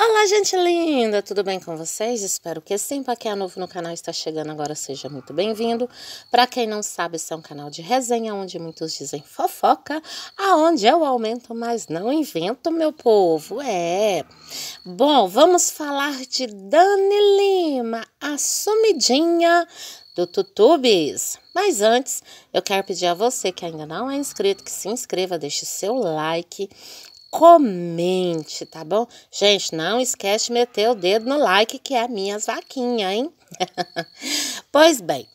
Olá, gente linda! Tudo bem com vocês? Espero que sim. Para quem é novo no canal está chegando agora, seja muito bem-vindo. Para quem não sabe, esse é um canal de resenha, onde muitos dizem fofoca, aonde eu aumento, mas não invento, meu povo. É. Bom, vamos falar de Dani Lima, a sumidinha do Tutubes. Mas antes, eu quero pedir a você que ainda não é inscrito que se inscreva, deixe seu like, comente, tá bom? Gente, não esquece de meter o dedo no like, que é a minha vaquinha, hein? pois bem,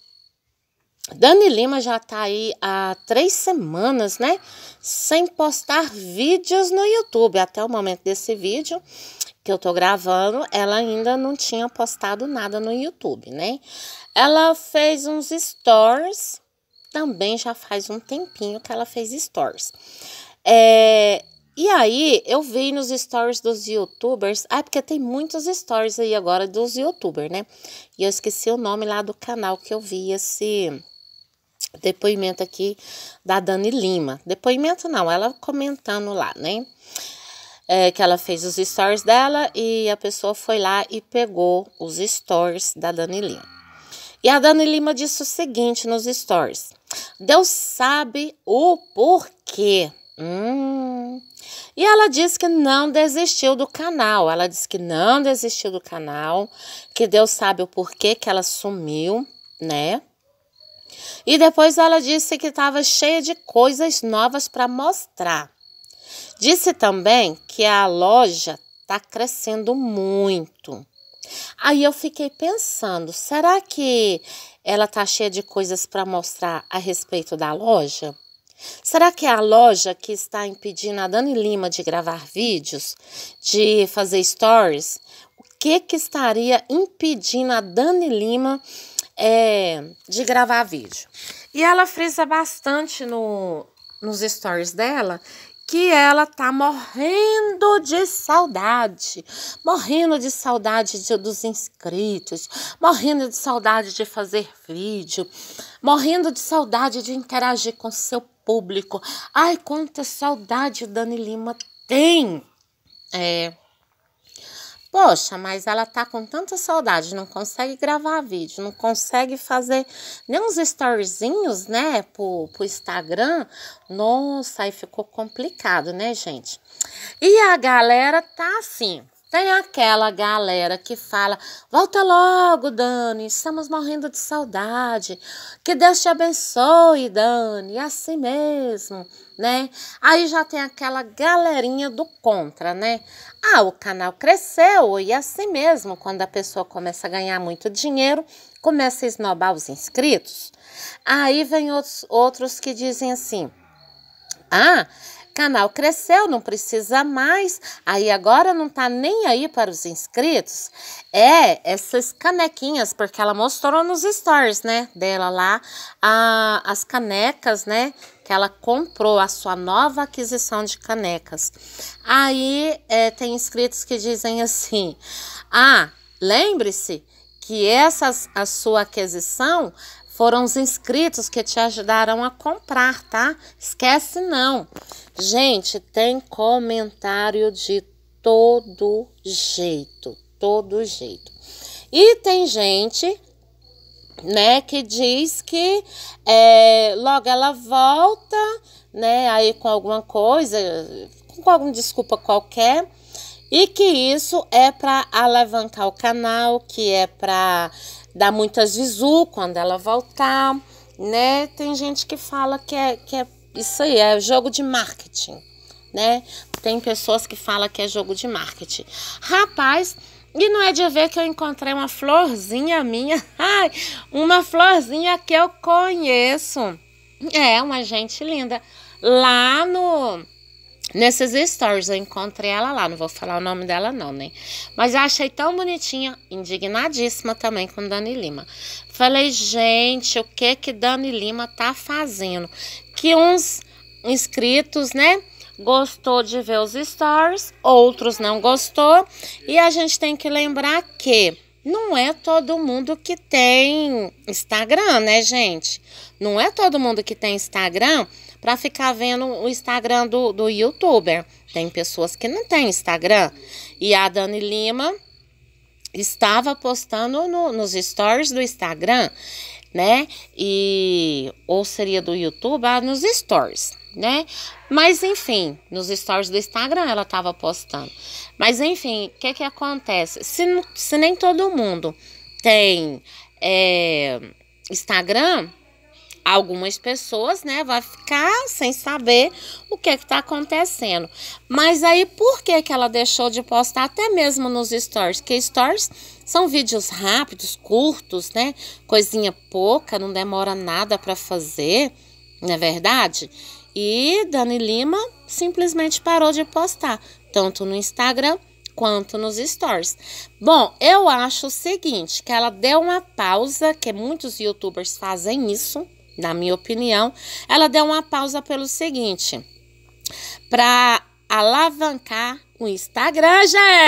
Dani Lima já tá aí há três semanas, né? Sem postar vídeos no YouTube. Até o momento desse vídeo que eu tô gravando, ela ainda não tinha postado nada no YouTube, né? Ela fez uns stories, também já faz um tempinho que ela fez stories. É, e aí, eu vi nos stories dos youtubers. Ah, porque tem muitos stories aí agora dos youtubers, né? E eu esqueci o nome lá do canal que eu vi esse depoimento aqui da Dani Lima. Depoimento não, ela comentando lá, né? É, que ela fez os stories dela e a pessoa foi lá e pegou os stories da Dani Lima. E a Dani Lima disse o seguinte nos stories: Deus sabe o porquê. Hum e ela disse que não desistiu do canal. Ela disse que não desistiu do canal, que Deus sabe o porquê que ela sumiu, né? E depois ela disse que estava cheia de coisas novas para mostrar. Disse também que a loja está crescendo muito. Aí eu fiquei pensando, será que ela está cheia de coisas para mostrar a respeito da loja? Será que é a loja que está impedindo a Dani Lima de gravar vídeos, de fazer stories? O que, que estaria impedindo a Dani Lima é, de gravar vídeo? E ela frisa bastante no, nos stories dela que ela tá morrendo de saudade, morrendo de saudade de, dos inscritos, morrendo de saudade de fazer vídeo, morrendo de saudade de interagir com seu público. Ai, quanta saudade Dani Lima tem! É. Poxa, mas ela tá com tanta saudade, não consegue gravar vídeo, não consegue fazer nem uns storyzinhos, né, pro, pro Instagram. Nossa, aí ficou complicado, né, gente? E a galera tá assim. Tem aquela galera que fala: volta logo, Dani, estamos morrendo de saudade. Que Deus te abençoe, Dani, assim mesmo, né? Aí já tem aquela galerinha do contra, né? Ah, o canal cresceu e assim mesmo, quando a pessoa começa a ganhar muito dinheiro, começa a esnobar os inscritos. Aí vem outros, outros que dizem assim: ah, canal cresceu, não precisa mais, aí agora não tá nem aí para os inscritos. É, essas canequinhas, porque ela mostrou nos stories, né, dela lá, a, as canecas, né, que ela comprou, a sua nova aquisição de canecas. Aí é, tem inscritos que dizem assim: ah, lembre-se que essa a sua aquisição foram os inscritos que te ajudaram a comprar, tá? Esquece não. Gente, tem comentário de todo jeito, todo jeito. E tem gente, né, que diz que é, logo ela volta, né, aí com alguma coisa, com alguma desculpa qualquer, e que isso é para alavancar o canal, que é para dá muitas visu quando ela voltar, né? Tem gente que fala que é, que é isso aí, é jogo de marketing, né? Tem pessoas que falam que é jogo de marketing. Rapaz, e não é de ver que eu encontrei uma florzinha minha, ai, uma florzinha que eu conheço. É, uma gente linda. Lá no Nessas stories eu encontrei ela lá, não vou falar o nome dela não, né? Mas eu achei tão bonitinha, indignadíssima também com Dani Lima. Falei, gente, o que que Dani Lima tá fazendo? Que uns inscritos, né? Gostou de ver os stories, outros não gostou. E a gente tem que lembrar que não é todo mundo que tem Instagram, né, gente? Não é todo mundo que tem Instagram para ficar vendo o Instagram do, do youtuber. Tem pessoas que não têm Instagram. E a Dani Lima estava postando no, nos stories do Instagram, né? E ou seria do YouTube, ah, nos stories, né? Mas enfim, nos stories do Instagram ela estava postando. Mas enfim, o que que acontece? Se, se nem todo mundo tem é, Instagram, algumas pessoas, né, vai ficar sem saber o que está é que tá acontecendo. Mas aí por que que ela deixou de postar até mesmo nos stories? Que stories são vídeos rápidos, curtos, né? Coisinha pouca, não demora nada para fazer, não é verdade? E Dani Lima simplesmente parou de postar, tanto no Instagram quanto nos stories. Bom, eu acho o seguinte, que ela deu uma pausa, que muitos youtubers fazem isso, na minha opinião, ela deu uma pausa pelo seguinte: para alavancar o Instagram, já é.